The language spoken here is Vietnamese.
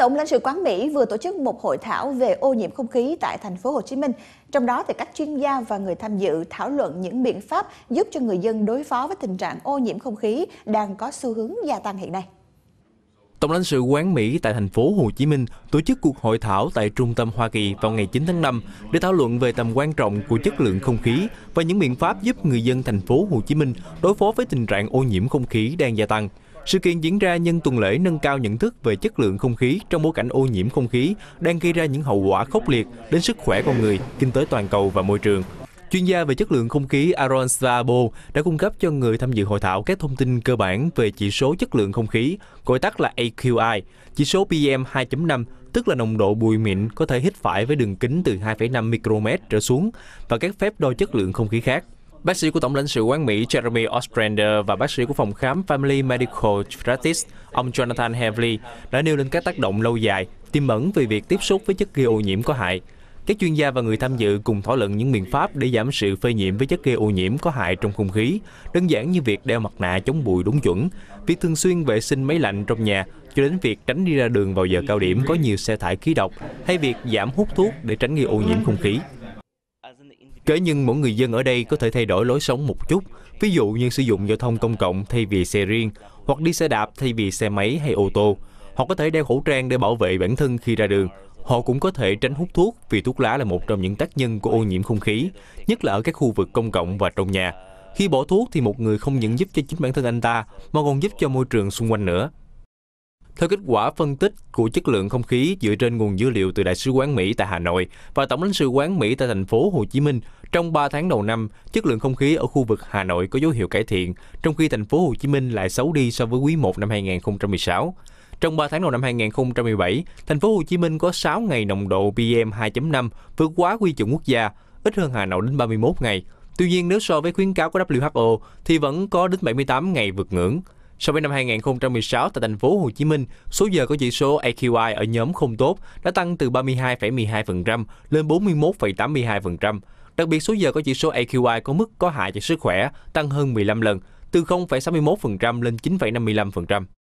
Tổng lãnh sự quán Mỹ vừa tổ chức một hội thảo về ô nhiễm không khí tại thành phố Hồ Chí Minh, trong đó thì các chuyên gia và người tham dự thảo luận những biện pháp giúp cho người dân đối phó với tình trạng ô nhiễm không khí đang có xu hướng gia tăng hiện nay. Tổng lãnh sự quán Mỹ tại thành phố Hồ Chí Minh tổ chức cuộc hội thảo tại trung tâm Hoa Kỳ vào ngày 9 tháng 5 để thảo luận về tầm quan trọng của chất lượng không khí và những biện pháp giúp người dân thành phố Hồ Chí Minh đối phó với tình trạng ô nhiễm không khí đang gia tăng. Sự kiện diễn ra nhân tuần lễ nâng cao nhận thức về chất lượng không khí trong bối cảnh ô nhiễm không khí đang gây ra những hậu quả khốc liệt đến sức khỏe con người, kinh tế toàn cầu và môi trường. Chuyên gia về chất lượng không khí Aaron Svabo đã cung cấp cho người tham dự hội thảo các thông tin cơ bản về chỉ số chất lượng không khí, gọi tắt là AQI, chỉ số PM 2.5 tức là nồng độ bụi mịn có thể hít phải với đường kính từ 2,5 micromet trở xuống và các phép đo chất lượng không khí khác. Bác sĩ của Tổng lãnh sự quán Mỹ Jeremy Ostrander và bác sĩ của phòng khám Family Medical Practice, ông Jonathan Heavely, đã nêu lên các tác động lâu dài, tiềm ẩn về việc tiếp xúc với chất gây ô nhiễm có hại. Các chuyên gia và người tham dự cùng thảo luận những biện pháp để giảm sự phơi nhiễm với chất gây ô nhiễm có hại trong không khí, đơn giản như việc đeo mặt nạ chống bụi đúng chuẩn, việc thường xuyên vệ sinh máy lạnh trong nhà cho đến việc tránh đi ra đường vào giờ cao điểm có nhiều xe thải khí độc hay việc giảm hút thuốc để tránh gây ô nhiễm không khí. Kể nhưng mỗi người dân ở đây có thể thay đổi lối sống một chút, ví dụ như sử dụng giao thông công cộng thay vì xe riêng, hoặc đi xe đạp thay vì xe máy hay ô tô. Họ có thể đeo khẩu trang để bảo vệ bản thân khi ra đường. Họ cũng có thể tránh hút thuốc vì thuốc lá là một trong những tác nhân của ô nhiễm không khí, nhất là ở các khu vực công cộng và trong nhà. Khi bỏ thuốc thì một người không những giúp cho chính bản thân anh ta mà còn giúp cho môi trường xung quanh nữa. Theo kết quả phân tích của chất lượng không khí dựa trên nguồn dữ liệu từ Đại sứ quán Mỹ tại Hà Nội và Tổng lãnh sự quán Mỹ tại thành phố Hồ Chí Minh, trong 3 tháng đầu năm, chất lượng không khí ở khu vực Hà Nội có dấu hiệu cải thiện, trong khi thành phố Hồ Chí Minh lại xấu đi so với quý 1 năm 2016. Trong 3 tháng đầu năm 2017, thành phố Hồ Chí Minh có 6 ngày nồng độ PM 2.5 vượt quá quy chuẩn quốc gia, ít hơn Hà Nội đến 31 ngày. Tuy nhiên, nếu so với khuyến cáo của WHO thì vẫn có đến 78 ngày vượt ngưỡng. So với năm 2016 tại thành phố Hồ Chí Minh, số giờ có chỉ số AQI e ở nhóm không tốt đã tăng từ 32,12% lên 41,82%. Đặc biệt số giờ có chỉ số AQI e có mức có hại cho sức khỏe tăng hơn 15 lần, từ 0,61% lên 9,55%.